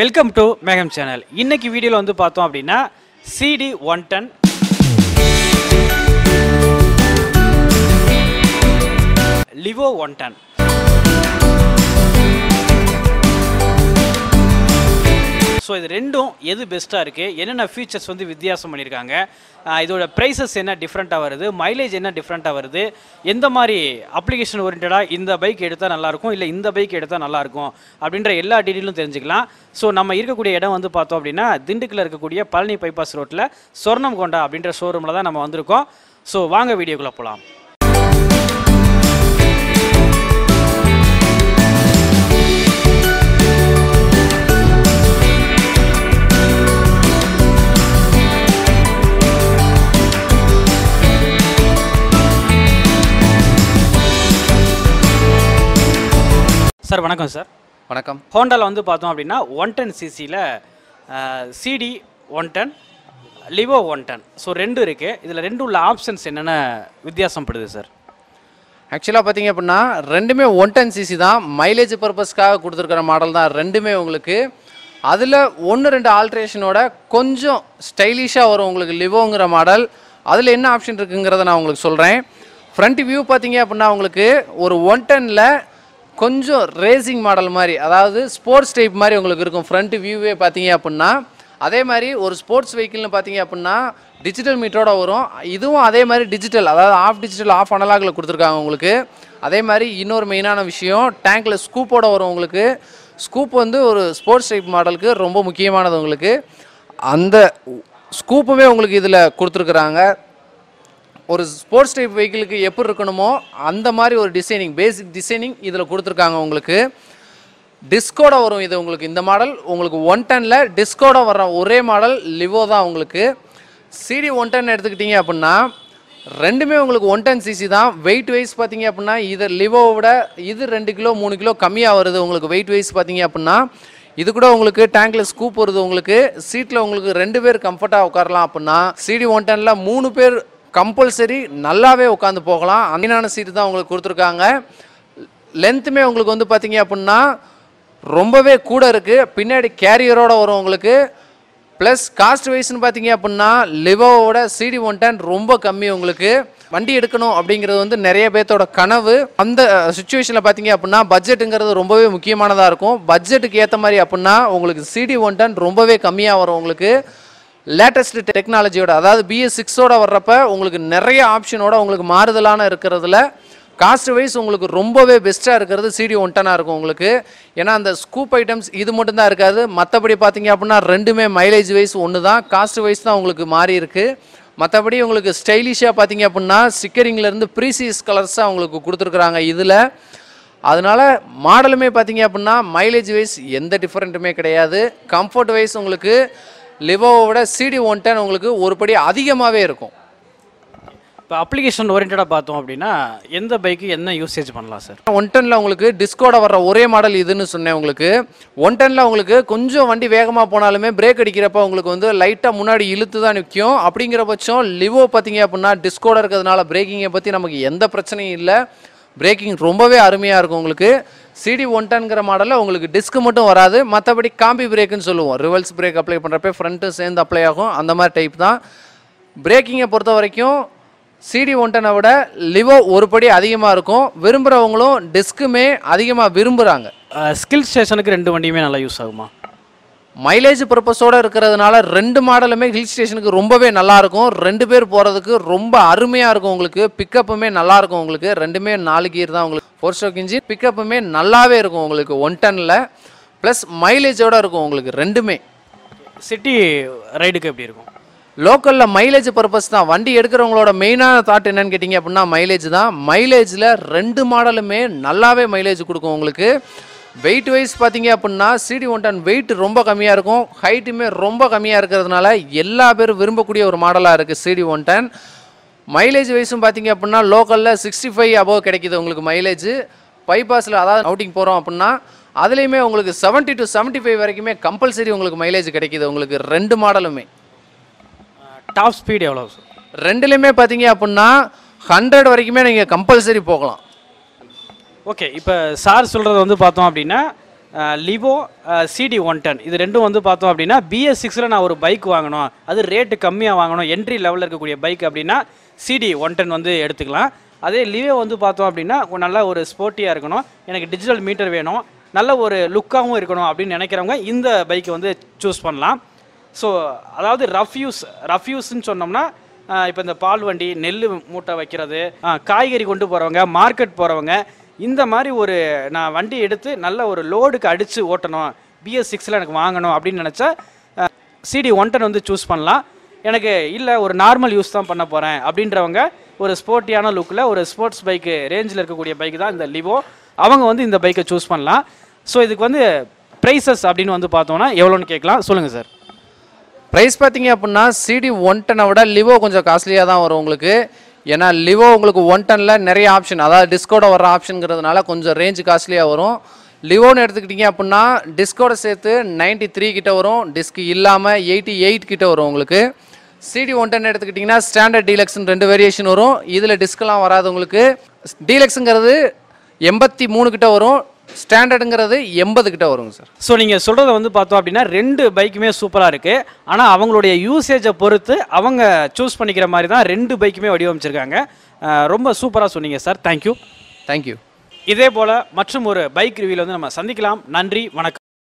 welcome to மேகம் channel இன்னைக்கு வீடியோவில் வந்து பார்த்தோம் அப்படின்னா CD one ten Livo one ten so இது ரெண்டும் எது பெஸ்ட்டாக இருக்குது என்னென்ன ஃபீச்சர்ஸ் வந்து வித்தியாசம் பண்ணியிருக்காங்க இதோட ப்ரைஸஸ் என்ன டிஃப்ரெண்ட்டாக வருது மைலேஜ் என்ன டிஃப்ரெண்ட்டாக வருது எந்த மாதிரி அப்ளிகேஷன் ஓரியன்டாக இந்த பைக் எடுத்தால் நல்லாயிருக்கும் இல்லை இந்த பைக் எடுத்தால் நல்லாயிருக்கும் அப்படின்ற எல்லா டீட்டெயிலும் தெரிஞ்சுக்கலாம் ஸோ நம்ம இருக்கக்கூடிய இடம் வந்து பார்த்தோம் அப்படின்னா திண்டுக்கல்ல இருக்கக்கூடிய பழனி பைபாஸ் ரோட்டில் சொர்ணம் கொண்டா அப்படின்ற ஷோரூமில் தான் நம்ம வந்திருக்கோம் ஸோ வாங்க வீடியோக்குள்ளே போகலாம் சார் வணக்கம் சார் வணக்கம் ஹோண்டாவில் வந்து பார்த்தோம் அப்படின்னா ஒன் டென் சிசியில் CD one ten Livo one ten so ரெண்டு இருக்குது இதில் ரெண்டு உள்ள ஆப்ஷன்ஸ் என்னென்ன வித்தியாசம் படுது சார் ஆக்சுவலாக பார்த்தீங்க அப்படின்னா ரெண்டுமே ஒன் டென் சிசி தான் மைலேஜ் பர்பஸ்க்காக கொடுத்துருக்கிற மாடல் தான் ரெண்டுமே உங்களுக்கு அதில் ஒன்று ரெண்டு ஆல்ட்ரேஷனோட கொஞ்சம் ஸ்டைலிஷாக வரும் உங்களுக்கு லிவோங்கிற மாடல் அதில் என்ன ஆப்ஷன் இருக்குங்கிறத நான் உங்களுக்கு சொல்கிறேன் ஃப்ரண்ட் வியூ பார்த்தீங்க அப்படின்னா உங்களுக்கு ஒரு ஒன் டெனில் கொஞ்சம் ரேசிங் மாடல் மாதிரி அதாவது ஸ்போர்ட்ஸ் டைப் மாதிரி உங்களுக்கு இருக்கும் ஃப்ரண்ட் வியூவே பார்த்தீங்க அப்படின்னா அதே மாதிரி ஒரு ஸ்போர்ட்ஸ் வெஹிக்கிள்னு பார்த்தீங்க அப்படின்னா டிஜிட்டல் மீட்டரோட வரும் இதுவும் அதே மாதிரி டிஜிட்டல் அதாவது ஆஃப் டிஜிட்டல் ஆஃப் அனலாகில் கொடுத்துருக்காங்க உங்களுக்கு அதே மாதிரி இன்னொரு மெயினான விஷயம் டேங்க்கில் ஸ்கூப்போட வரும் உங்களுக்கு ஸ்கூப் வந்து ஒரு ஸ்போர்ட்ஸ் டைப் மாடலுக்கு ரொம்ப முக்கியமானது உங்களுக்கு அந்த ஸ்கூப்புமே உங்களுக்கு இதில் கொடுத்துருக்குறாங்க ஒரு ஸ்போர்ட்ஸ் டைப் வெஹிக்கிளுக்கு எப்படி இருக்கணுமோ அந்த மாதிரி ஒரு டிசைனிங் பேசிக் டிசைனிங் இதில் கொடுத்துருக்காங்க உங்களுக்கு டிஸ்கோட வரும் இது உங்களுக்கு இந்த மாடல் உங்களுக்கு ஒன் டெனில் டிஸ்கோட வர்ற ஒரே மாடல் லிவோ தான் உங்களுக்கு சிடி ஒன் டென் எடுத்துக்கிட்டிங்க அப்படின்னா ரெண்டுமே உங்களுக்கு ஒன் டென் சிசி தான் வெயிட் வைஸ் பார்த்தீங்க அப்படின்னா இது லிவோவை விட இது ரெண்டு கிலோ மூணு கிலோ கம்மியாக வருது உங்களுக்கு வெயிட் வைஸ் பார்த்தீங்க அப்படின்னா இது கூட உங்களுக்கு டேங்க்ல ஸ்கூப் வருது உங்களுக்கு சீட்டில் உங்களுக்கு ரெண்டு பேர் கம்ஃபர்ட்டாக உட்காரலாம் அப்படின்னா சிடி ஒன் டெனில் மூணு பேர் கம்பல்சரி நல்லாவே உட்காந்து போகலாம் அமீனான சீட்டு தான் உங்களுக்கு கொடுத்துருக்காங்க லென்த்துமே உங்களுக்கு வந்து பார்த்தீங்க அப்படின்னா ரொம்பவே கூட இருக்குது பின்னாடி கேரியரோடு வரும் உங்களுக்கு ப்ளஸ் காஸ்ட் வைஸ்னு பார்த்தீங்க அப்படின்னா லிவோவோட சிடி ஒன் டென் ரொம்ப கம்மி உங்களுக்கு வண்டி எடுக்கணும் அப்படிங்கிறது வந்து நிறைய பேர்த்தோட கனவு அந்த சுச்சுவேஷனில் பார்த்தீங்க அப்படின்னா பட்ஜெட்டுங்கிறது ரொம்பவே முக்கியமானதாக இருக்கும் பட்ஜெட்டுக்கு ஏற்ற மாதிரி அப்படின்னா உங்களுக்கு சிடி ஒன் டென் ரொம்பவே கம்மியாக வரும் உங்களுக்கு லேட்டஸ்ட் டெக்னாலஜியோட அதாவது பிஎஸ் சிக்ஸோட வர்றப்ப உங்களுக்கு நிறைய ஆப்ஷனோட உங்களுக்கு மாறுதலான இருக்கிறதுல காஸ்ட் வைஸ் உங்களுக்கு ரொம்பவே பெஸ்ட்டாக இருக்கிறது சிடி ஒன் டனாக இருக்கும் உங்களுக்கு ஏன்னா அந்த ஸ்கூப் ஐட்டம்ஸ் இது மட்டும்தான் இருக்காது மற்றபடி பார்த்தீங்க அப்படின்னா ரெண்டுமே மைலேஜ் வைஸ் ஒன்று தான் காஸ்ட் வைஸ் தான் உங்களுக்கு மாறி இருக்குது மற்றபடி உங்களுக்கு ஸ்டைலிஷாக பார்த்தீங்க அப்படின்னா ஸ்டிக்கரிங்லேருந்து ப்ரீசியஸ் கலர்ஸாக உங்களுக்கு கொடுத்துருக்குறாங்க இதில் அதனால் மாடலுமே பார்த்தீங்க அப்படின்னா மைலேஜ் வைஸ் எந்த டிஃப்ரெண்ட்டுமே கிடையாது கம்ஃபர்ட் வைஸ் உங்களுக்கு லிவோவை விட சிடி ஒன் டென் உங்களுக்கு ஒரு படி அதிகமாகவே இருக்கும் இப்போ அப்ளிகேஷன் ஓரியன்டாக பார்த்தோம் அப்படின்னா எந்த பைக்கு என்ன யூசேஜ் பண்ணலாம் சார் ஒன் டெனில் உங்களுக்கு டிஸ்கோட வர்ற ஒரே மாடல் இதுன்னு சொன்னேன் உங்களுக்கு ஒன் டெனில் உங்களுக்கு கொஞ்சம் வண்டி வேகமாக போனாலுமே பிரேக் அடிக்கிறப்ப உங்களுக்கு வந்து லைட்டாக முன்னாடி இழுத்து தான் நிற்கும் அப்படிங்கிற பட்சம் லிவோ பார்த்தீங்க அப்படின்னா டிஸ்கோட இருக்கிறதுனால பிரேக்கிங்கை பற்றி நமக்கு எந்த பிரச்சனையும் இல்லை பிரேக்கிங் ரொம்பவே அருமையாக இருக்கும் உங்களுக்கு சிடி ஒன் டன்ங்கிற மாடலில் உங்களுக்கு டிஸ்க் மட்டும் வராது மற்றபடி காம்பி பிரேக்குன்னு சொல்லுவோம் ரிவல்ஸ் பிரேக் அப்ளை பண்ணுறப்ப ஃப்ரண்ட்டும் சேர்ந்து அப்ளை ஆகும் அந்த மாதிரி டைப் தான் பிரேக்கிங்கை பொறுத்த வரைக்கும் சிடி ஒன் டனை விட லிவோ ஒரு படி அதிகமாக இருக்கும் விரும்புகிறவங்களும் டிஸ்க்குமே அதிகமாக விரும்புகிறாங்க ஸ்கில் ஸ்டேஷனுக்கு ரெண்டு வண்டியுமே நல்லா யூஸ் ஆகுமா மைலேஜ் பர்பஸோடு இருக்கிறதுனால ரெண்டு மாடலுமே ஹில் ஸ்டேஷனுக்கு ரொம்பவே நல்லாயிருக்கும் ரெண்டு பேர் போகிறதுக்கு ரொம்ப அருமையாக இருக்கும் உங்களுக்கு பிக்கப்புமே நல்லாயிருக்கும் உங்களுக்கு ரெண்டுமே நாலு கீர் தான் உங்களுக்கு ஃபோர் ஸ்டோக் இன்ஜின் பிக்கப்புமே நல்லாவே இருக்கும் உங்களுக்கு ஒன் டனில் ப்ளஸ் மைலேஜோடு இருக்கும் உங்களுக்கு ரெண்டுமே சிட்டி ரைடுக்கு எப்படி இருக்கும் லோக்கலில் மைலேஜ் பர்பஸ் தான் வண்டி எடுக்கிறவங்களோட மெயினான தாட் என்னென்னு கேட்டிங்க அப்படின்னா மைலேஜ் தான் மைலேஜில் ரெண்டு மாடலுமே நல்லாவே மைலேஜ் கொடுக்கும் உங்களுக்கு வெயிட் வைஸ் பார்த்தீங்க அப்படின்னா சிடி ஒன் டன் வெயிட் ரொம்ப கம்மியாக இருக்கும் ஹைட்டுமே ரொம்ப கம்மியாக இருக்கிறதுனால எல்லா பேரும் விரும்பக்கூடிய ஒரு மாடலாக இருக்குது சிடி ஒன் டன் மைலேஜ் வைஸும் பார்த்தீங்க அப்படின்னா லோக்கலில் சிக்ஸ்டி ஃபைவ் அபோவ் கிடைக்கிது உங்களுக்கு மைலேஜ் பைபாஸில் அதாவது அவுட்டிங் போகிறோம் அப்படின்னா அதுலேயுமே உங்களுக்கு செவன்ட்டி டு செவன்ட்டி ஃபைவ் வரைக்குமே கம்பல்சரி உங்களுக்கு மைலேஜ் கிடைக்கிது உங்களுக்கு ரெண்டு மாடலுமே டாப் ஸ்பீடு எவ்வளோ ரெண்டுலேயுமே பார்த்தீங்க அப்படின்னா ஹண்ட்ரட் வரைக்குமே நீங்கள் கம்பல்சரி போகலாம் ஓகே இப்போ சார் சொல்கிறது வந்து பார்த்தோம் அப்படின்னா லிவோ சிடி ஒன் டென் இது ரெண்டும் வந்து பார்த்தோம் அப்படின்னா பிஎஸ் சிக்ஸில் நான் ஒரு பைக் வாங்கணும் அது ரேட்டு கம்மியாக வாங்கணும் என்ட்ரி லெவலில் இருக்கக்கூடிய பைக் அப்படின்னா சிடி ஒன் டென் வந்து எடுத்துக்கலாம் அதே லிவோ வந்து பார்த்தோம் அப்படின்னா நல்லா ஒரு ஸ்போர்ட்டியாக இருக்கணும் எனக்கு டிஜிட்டல் மீட்டர் வேணும் நல்ல ஒரு லுக்காகவும் இருக்கணும் அப்படின்னு நினைக்கிறவங்க இந்த பைக்கை வந்து சூஸ் பண்ணலாம் ஸோ அதாவது ரஃப்யூஸ் ரஃப்யூஸ்ன்னு சொன்னோம்னா இப்போ இந்த பால் வண்டி நெல் மூட்டை வைக்கிறது காய்கறி கொண்டு போகிறவங்க மார்க்கெட் போகிறவங்க இந்த மாதிரி ஒரு நான் வண்டி எடுத்து நல்ல ஒரு லோடுக்கு அடித்து ஓட்டணும் பிஎஸ் சிக்ஸில் எனக்கு வாங்கணும் அப்படின்னு நினச்சா சிடி ஒன் டென் வந்து சூஸ் பண்ணலாம் எனக்கு இல்லை ஒரு நார்மல் யூஸ் தான் பண்ண போகிறேன் அப்படின்றவங்க ஒரு ஸ்போர்ட்டியான லுக்கில் ஒரு ஸ்போர்ட்ஸ் பைக்கு ரேஞ்சில் இருக்கக்கூடிய பைக்கு தான் இந்த லிவோ அவங்க வந்து இந்த பைக்கை சூஸ் பண்ணலாம் ஸோ இதுக்கு வந்து ப்ரைஸஸ் அப்படின்னு வந்து பார்த்தோம்னா எவ்வளோன்னு கேட்கலாம் சொல்லுங்கள் சார் ப்ரைஸ் பார்த்தீங்க அப்படின்னா சிடி ஒன் டனை விட லிவோ கொஞ்சம் காஸ்ட்லியாக தான் வரும் உங்களுக்கு ஏன்னா லிவோ உங்களுக்கு ஒன் டனில் நிறைய ஆப்ஷன் அதாவது டிஸ்கோட வர ஆப்ஷனுங்கிறதுனால கொஞ்சம் ரேஞ்சு காஸ்ட்லியாக வரும் லிவோன்னு எடுத்துக்கிட்டிங்க அப்படின்னா டிஸ்கோட சேர்த்து நைன்ட்டி த்ரீ கிட்ட வரும் டிஸ்க் இல்லாமல் எயிட்டி எயிட் கிட்ட வரும் உங்களுக்கு சிடி ஒன் டன் எடுத்துக்கிட்டிங்கன்னா ஸ்டாண்டர்ட் டீலக்ஸ்னு ரெண்டு வேரியேஷன் வரும் இதில் டிஸ்கெலாம் வராது உங்களுக்கு டீலக்ஸுங்கிறது எண்பத்தி மூணு கிட்ட வரும் ஸ்டாண்டர்டுங்கிறது எண்பது கிட்ட வருங்க சார் ஸோ நீங்கள் சொல்கிறத வந்து பார்த்தோம் அப்படின்னா ரெண்டு பைக்குமே சூப்பராக இருக்குது ஆனால் அவங்களுடைய யூசேஜை பொறுத்து அவங்க சூஸ் பண்ணிக்கிற மாதிரி தான் ரெண்டு பைக்குமே வடிவமைச்சிருக்காங்க ரொம்ப சூப்பராக சொன்னீங்க சார் தேங்க்யூ தேங்க்யூ இதே போல் மற்றும் ஒரு பைக் ரிவியூவில் வந்து நம்ம சந்திக்கலாம் நன்றி வணக்கம்